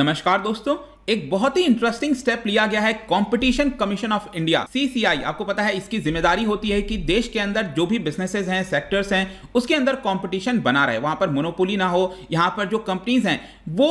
नमस्कार दोस्तों एक बहुत ही इंटरेस्टिंग स्टेप लिया गया है competition commission of India CCI आपको पता है इसकी जिम्मेदारी होती है कि देश के अंदर जो भी बिजनेसेस हैं सेक्टर्स हैं उसके अंदर कंपटीशन बना रहे वहां पर मोनोपोली ना हो यहां पर जो कंपनीज हैं वो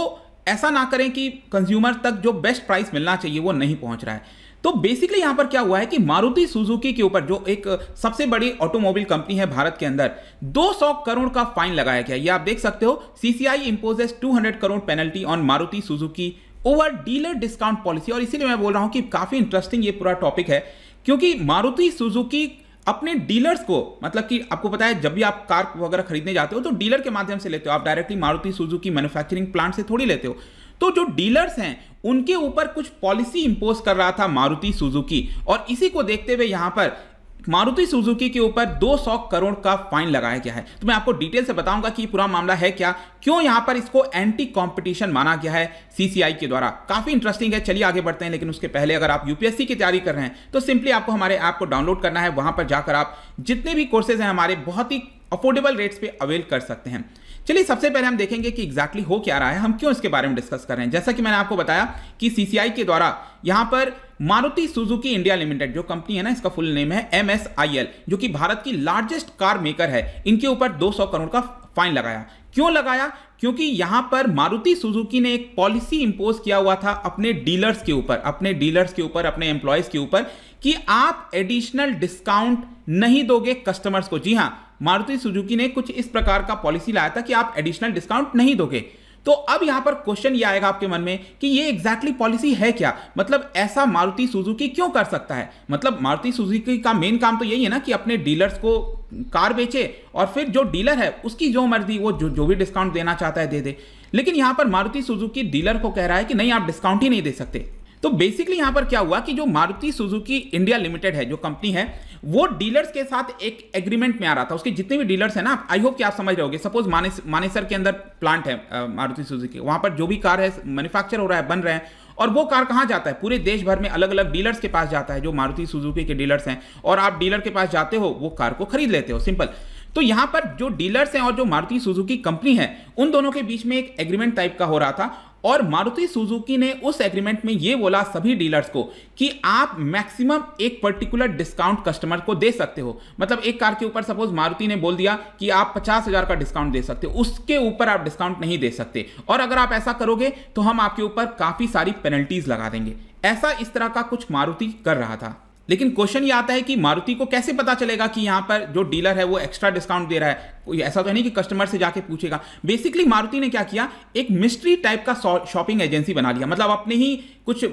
ऐसा ना करें कि कंज्यूमर तक जो बेस्ट प्राइस मिलना चाहिए वो नहीं पहुंच रहा है तो बेसिकली यहां पर क्या हुआ है कि मारुति सुजुकी के ऊपर जो एक सबसे बड़ी ऑटोमोबाइल कंपनी है भारत के अंदर 200 करोड़ का फाइन लगाया गया ये आप देख सकते हो CCI imposes 200 crore penalty on Maruti Suzuki over dealer discount policy और इसीलिए मैं बोल रहा हूं कि काफी इंटरेस्टिंग ये पूरा टॉपिक है क्योंकि मारुति सुजुकी अपने डीलर्स को मतलब कि आपको पता है जब भी आप कार वगैरह खरीदने जाते हो तो डीलर के माध्यम से लेते हो आप directly Maruti Suzuki manufacturing plant से थोड़ी लेते हो तो जो डीलर्स हैं उनके ऊपर कुछ पॉलिसी इंपोज कर रहा था मारुति सुजुकी और इसी को देखते हुए यहां पर मारुति सुजुकी के ऊपर 200 करोड़ का फाइन लगाया गया है तो मैं आपको डिटेल से बताऊंगा कि पूरा मामला है क्या क्यों यहां पर इसको एंटी कंपटीशन माना गया है सीसीआई के द्वारा काफी इंटरेस्टिंग है चलिए आगे बढ़ते हैं लेकिन उसके पहले अगर आप यूपीएससी की तैयारी कर रहे हैं तो सिंपली आपको हमारे ऐप को डाउनलोड करना है वहां पर जाकर आप जितने भी कोर्सेज हैं हमारे बहुत ही अफोर्डेबल रेट्स पर अवेल कर सकते हैं चलिए सबसे पहले हम देखेंगे कि एग्जैक्टली exactly हो क्या रहा है हम क्यों इसके बारे में डिस्कस कर रहे हैं जैसा कि मैंने आपको बताया कि सीसीआई के द्वारा यहां पर मारुति सुजुकी इंडिया लिमिटेड जो कंपनी है ना इसका फुल नेम है एम जो कि भारत की लार्जेस्ट कार मेकर है इनके ऊपर सौ करोड़ का फाइन लगाया क्यों लगाया क्योंकि यहां पर मारुति सुजुकी ने एक पॉलिसी इंपोज किया हुआ था अपने डीलर्स के ऊपर अपने डीलर्स के ऊपर अपने एम्प्लॉयज के ऊपर कि आप एडिशनल डिस्काउंट नहीं दोगे कस्टमर्स को जी हां मारुति सुजुकी ने कुछ इस प्रकार का पॉलिसी लाया था कि आप एडिशनल डिस्काउंट नहीं दोगे तो अब यहां पर क्वेश्चन ये आएगा आपके मन में कि ये एग्जैक्टली exactly पॉलिसी है क्या मतलब ऐसा मारुति सुजुकी क्यों कर सकता है मतलब मारुति सुजुकी का मेन काम तो यही है ना कि अपने डीलर्स को कार बेचे और फिर जो डीलर है उसकी जो मर्जी वो जो जो भी डिस्काउंट देना चाहता है दे दे लेकिन यहां पर मारुति सुजुकी डीलर को कह रहा है कि नहीं आप डिस्काउंट ही नहीं दे सकते तो बेसिकली यहां पर क्या हुआ कि जो मारुति सुजुकी इंडिया लिमिटेड है जो कंपनी है वो डीलर्स के साथ एक एग्रीमेंट में आ रहा था उसके जितने भी डीलर्स हैं ना आई होप कि आप समझ रहे होगे सपोज मानेसर के अंदर प्लांट है मारुति सुजुकी वहां पर जो भी कार है मैन्युफैक्चर हो रहा है बन रहे हैं और वो कार कहाँ जाता है पूरे देश भर में अलग अलग डीलर्स के पास जाता है जो मारुति सुजुकी के डीलर्स हैं और आप डीलर के पास जाते हो वो कार को खरीद लेते हो सिंपल तो यहाँ पर जो डीलर्स हैं और जो मारुति सुजुकी कंपनी है उन दोनों के बीच में एक एग्रीमेंट टाइप का हो रहा था और मारुति सुजुकी ने उस एग्रीमेंट में ये बोला सभी डीलर्स को कि आप मैक्सिमम एक पर्टिकुलर डिस्काउंट कस्टमर को दे सकते हो मतलब एक कार के ऊपर सपोज मारुति ने बोल दिया कि आप पचास हजार का डिस्काउंट दे सकते हो उसके ऊपर आप डिस्काउंट नहीं दे सकते और अगर आप ऐसा करोगे तो हम आपके ऊपर काफ़ी सारी पेनल्टीज लगा देंगे ऐसा इस तरह का कुछ मारुति कर रहा था लेकिन क्वेश्चन ये आता है कि मारुति को कैसे पता चलेगा कि यहाँ पर जो डीलर है वो एक्स्ट्रा डिस्काउंट दे रहा है कोई ऐसा तो नहीं कि कस्टमर से जाके पूछेगा बेसिकली मारुति ने क्या किया एक मिस्ट्री टाइप का शॉपिंग एजेंसी बना लिया मतलब अपने ही कुछ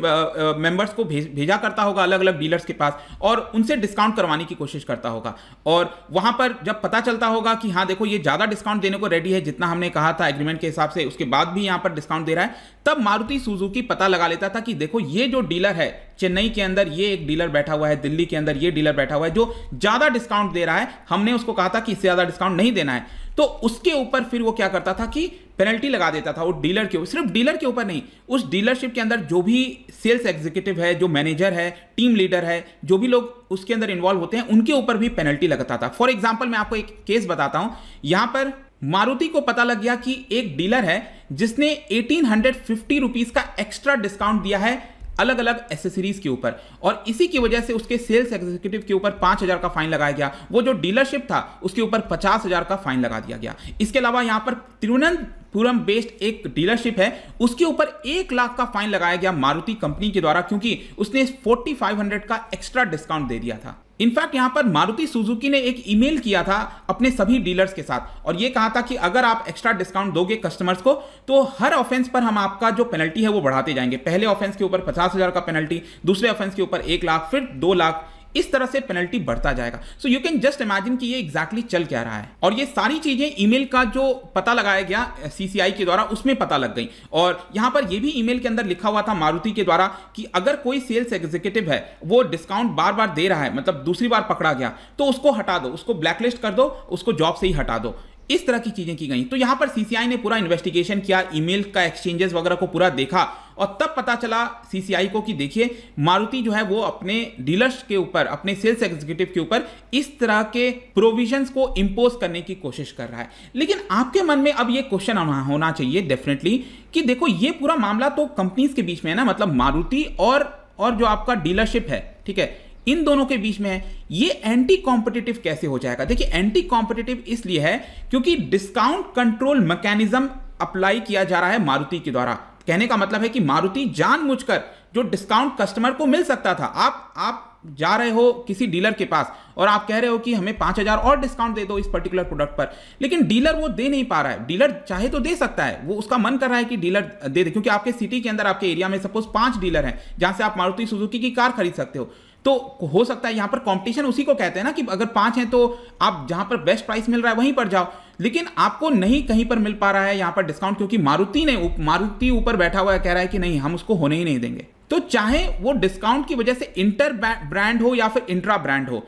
मेंबर्स को भेज भेजा करता होगा अलग अलग डीलर्स के पास और उनसे डिस्काउंट करवाने की कोशिश करता होगा और वहां पर जब पता चलता होगा कि हाँ देखो ये ज़्यादा डिस्काउंट देने को रेडी है जितना हमने कहा था एग्रीमेंट के हिसाब से उसके बाद भी यहाँ पर डिस्काउंट दे रहा है तब मारुति सुजुकी पता लगा लेता था कि देखो ये जो डीलर है चेन्नई के अंदर ये एक डीलर बैठा हुआ है दिल्ली के अंदर ये डीलर बैठा हुआ है जो ज़्यादा डिस्काउंट दे रहा है हमने उसको कहा था कि इससे ज़्यादा डिस्काउंट नहीं देना है तो उसके ऊपर फिर वो क्या करता था कि पेनल्टी लगा देता था वो डीलर के ऊपर सिर्फ डीलर के ऊपर नहीं उस डीलरशिप के अंदर जो भी सेल्स एग्जीक्यूटिव है जो मैनेजर है टीम लीडर है जो भी लोग उसके अंदर इन्वॉल्व होते हैं उनके ऊपर भी पेनल्टी लगता था फॉर एग्जाम्पल मैं आपको एक केस बताता हूँ यहाँ पर मारुति को पता लग गया कि एक डीलर है जिसने एटीन हंड्रेड का एक्स्ट्रा डिस्काउंट दिया है अलग अलग एसेसरीज के ऊपर और इसी की वजह से उसके सेल्स एग्जीक्यूटिव के ऊपर पांच हज़ार का फाइन लगाया गया वो जो डीलरशिप था उसके ऊपर पचास हज़ार का फाइन लगा दिया गया इसके अलावा यहां पर तिरुवनंतपुरम बेस्ड एक डीलरशिप है उसके ऊपर एक लाख का फाइन लगाया गया मारुति कंपनी के द्वारा क्योंकि उसने फोर्टी फाइव हंड्रेड का एक्स्ट्रा डिस्काउंट दे दिया था इनफैक्ट यहां पर मारुति सुजुकी ने एक ईमेल किया था अपने सभी डीलर्स के साथ और यह कहा था कि अगर आप एक्स्ट्रा डिस्काउंट दोगे कस्टमर्स को तो हर ऑफेंस पर हम आपका जो पेनल्टी है वो बढ़ाते जाएंगे पहले ऑफेंस के ऊपर पचास हजार का पेनल्टी दूसरे ऑफेंस के ऊपर एक लाख फिर दो लाख इस तरह से पेनल्टी बढ़ता जाएगा so you can just imagine कि ये एग्जैक्टली exactly चल क्या रहा है और ये सारी चीजें ईमेल का जो पता लगाया गया सीसीआई के द्वारा उसमें पता लग गई और यहां पर ये भी ईमेल के अंदर लिखा हुआ था मारुति के द्वारा कि अगर कोई सेल्स एग्जीक्यूटिव है वो डिस्काउंट बार बार दे रहा है मतलब दूसरी बार पकड़ा गया तो उसको हटा दो उसको ब्लैकलिस्ट कर दो उसको जॉब से ही हटा दो इस तरह की चीजें की गई तो यहां पर सीसीआई ने पूरा इन्वेस्टिगेशन किया ईमेल का एक्सचेंजेस वगैरह को पूरा देखा और तब पता चला सीसीआई को कि देखिए मारुति जो है वो अपने डीलर्स के ऊपर अपने सेल्स एग्जीक्यूटिव के ऊपर इस तरह के प्रोविजंस को इम्पोज करने की कोशिश कर रहा है लेकिन आपके मन में अब ये क्वेश्चन होना चाहिए डेफिनेटली कि देखो ये पूरा मामला तो कंपनीज के बीच में है ना मतलब मारुति और और जो आपका डीलरशिप है ठीक है इन दोनों के बीच में है ये एंटी कॉम्पिटिटिव कैसे हो जाएगा देखिए एंटी कॉम्पिटिटिव इसलिए है क्योंकि डिस्काउंट कंट्रोल मैकेनिज्म अप्लाई किया जा रहा है मारुति के द्वारा कहने का मतलब है कि मारुति जानबूझकर जो डिस्काउंट कस्टमर को मिल सकता था आप आप जा रहे हो किसी डीलर के पास और आप कह रहे हो कि हमें पांच हज़ार और डिस्काउंट दे दो इस पर्टिकुलर प्रोडक्ट पर लेकिन डीलर वो दे नहीं पा रहा है डीलर चाहे तो दे सकता है वो उसका मन कर रहा है कि डीलर दे दे क्योंकि आपके सिटी के अंदर आपके एरिया में सपोज पांच डीलर हैं जहां से आप मारुति सुजुकी की कार खरीद सकते हो तो हो सकता है यहां पर कंपटीशन उसी को कहते हैं ना कि अगर पांच हैं तो आप जहां पर बेस्ट प्राइस मिल रहा है वहीं पर जाओ लेकिन आपको नहीं कहीं पर मिल पा रहा है यहां पर डिस्काउंट क्योंकि मारुति ने मारुति ऊपर बैठा हुआ है कह रहा है कि नहीं हम उसको होने ही नहीं देंगे तो चाहे वो डिस्काउंट की वजह से इंटर ब्रांड हो या फिर इंट्रा ब्रांड हो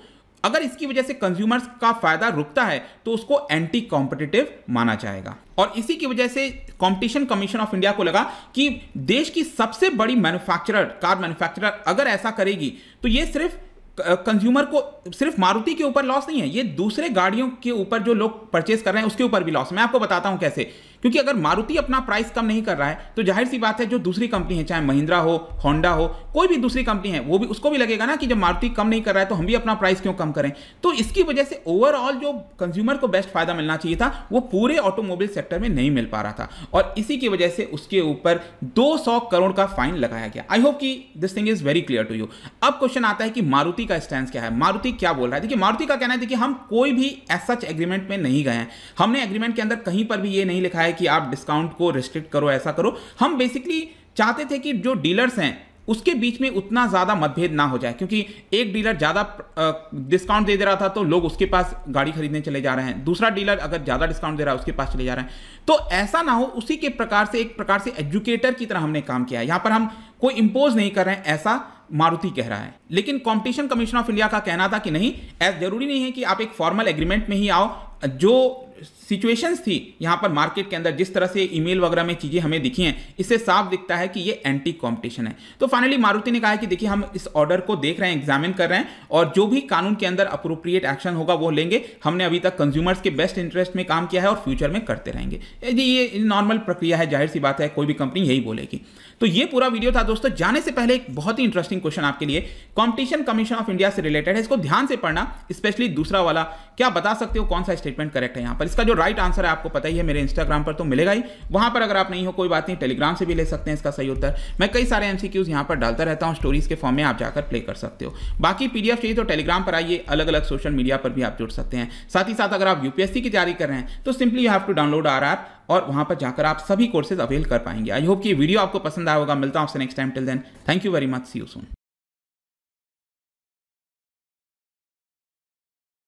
अगर इसकी वजह से कंज्यूमर्स का फायदा रुकता है तो उसको एंटी कॉम्पिटिटिव माना जाएगा और इसी की वजह से कंपटीशन कमीशन ऑफ इंडिया को लगा कि देश की सबसे बड़ी मैन्युफैक्चरर कार मैन्युफैक्चरर अगर ऐसा करेगी तो ये सिर्फ कंज्यूमर को सिर्फ मारुति के ऊपर लॉस नहीं है ये दूसरे गाड़ियों के ऊपर जो लोग परचेस कर रहे हैं उसके ऊपर भी लॉस मैं आपको बताता हूं कैसे क्योंकि अगर मारुति अपना प्राइस कम नहीं कर रहा है तो जाहिर सी बात है जो दूसरी कंपनी है चाहे महिंद्रा हो होंडा हो कोई भी दूसरी कंपनी है वो भी उसको भी लगेगा ना कि जब मारुति कम नहीं कर रहा है तो हम भी अपना प्राइस क्यों कम करें तो इसकी वजह से ओवरऑल जो कंज्यूमर को बेस्ट फायदा मिलना चाहिए था वो पूरे ऑटोमोबाइल सेक्टर में नहीं मिल पा रहा था और इसी की वजह से उसके ऊपर दो करोड़ का फाइन लगाया गया आई होप कि this thing is very clear to you अब क्वेश्चन आता है कि मारुति का स्टैंड क्या है मारुति क्या बोल रहा है देखिए मारुति का कहना है देखिए हम कोई भी सच एग्रीमेंट में नहीं गए हमने एग्रीमेंट के अंदर कहीं पर भी ये नहीं लिखा है है कि आप डिस्काउंट को रिस्ट्रिक्ट करो ऐसा करो हम बेसिकली चाहते थे कि जो डीलर्स हैं उसके बीच में उतना ज़्यादा मतभेद ना हो जाए क्योंकि एक डीलर ज़्यादा डिस्काउंट दे दे रहा था तो लोग उसके पास गाड़ी खरीदने चले जा रहे हैं दूसरा डीलर अगर ज़्यादा डिस्काउंट दे रहा है उसके पास चले जा रहे हैं तो ऐसा ना हो उसी के प्रकार से एक प्रकार से एजुकेटर की तरह हमने काम किया है यहाँ पर हम कोई इम्पोज नहीं कर रहे हैं ऐसा मारुति कह रहा है लेकिन कंपटीशन कमीशन ऑफ इंडिया का कहना था कि नहीं ऐसा जरूरी नहीं है कि आप एक फॉर्मल एग्रीमेंट में ही आओ जो सिचुएशंस थी यहाँ पर मार्केट के अंदर जिस तरह से ईमेल वगैरह में चीज़ें हमें दिखी हैं इससे साफ दिखता है कि ये एंटी कंपटीशन है तो फाइनली मारुति ने कहा है कि देखिए हम इस ऑर्डर को देख रहे हैं एग्जामिन कर रहे हैं और जो भी कानून के अंदर अप्रोप्रिएट एक्शन होगा वो लेंगे हमने अभी तक कंज्यूमर्स के बेस्ट इंटरेस्ट में काम किया है और फ्यूचर में करते रहेंगे ये नॉर्मल प्रक्रिया है जाहिर सी बात है कोई भी कंपनी यही बोलेगी तो ये पूरा वीडियो था दोस्तों जाने से पहले एक बहुत ही इंटरेस्टिंग क्वेश्चन आपके लिए कॉम्पिटिशन कमीशन ऑफ इंडिया से रिलेटेड है इसको ध्यान से पढ़ना स्पेशली दूसरा वाला क्या बता सकते हो कौन सा स्टेटमेंट करेक्ट है यहाँ पर पर इसका जो राइट आंसर है आपको पता ही है मेरे इंस्टाग्राम पर तो मिलेगा ही वहां पर अगर आप नहीं हो कोई बात नहीं टेलीग्राम से भी ले सकते हैं इसका सही उत्तर मैं कई सारे एमसीक्यूज यहां पर डालता रहता हूं स्टोरीज के फॉर्म में आप जाकर प्ले कर सकते हो बाकी पीडीएफ चाहिए तो टेलीग्राम पर आइए अलग अलग सोशल मीडिया पर भी आप जुड़ सकते हैं साथ ही साथ अगर आप यूपीएससी की तैयारी कर रहे हैं तो simply you have to download R R और वहां पर जाकर आप सभी कोर्सेज अवेल कर पाएंगे आई होप कि वीडियो आपको पसंद आया होगा मिलता हूं आपसे next time till then thank you very much see you soon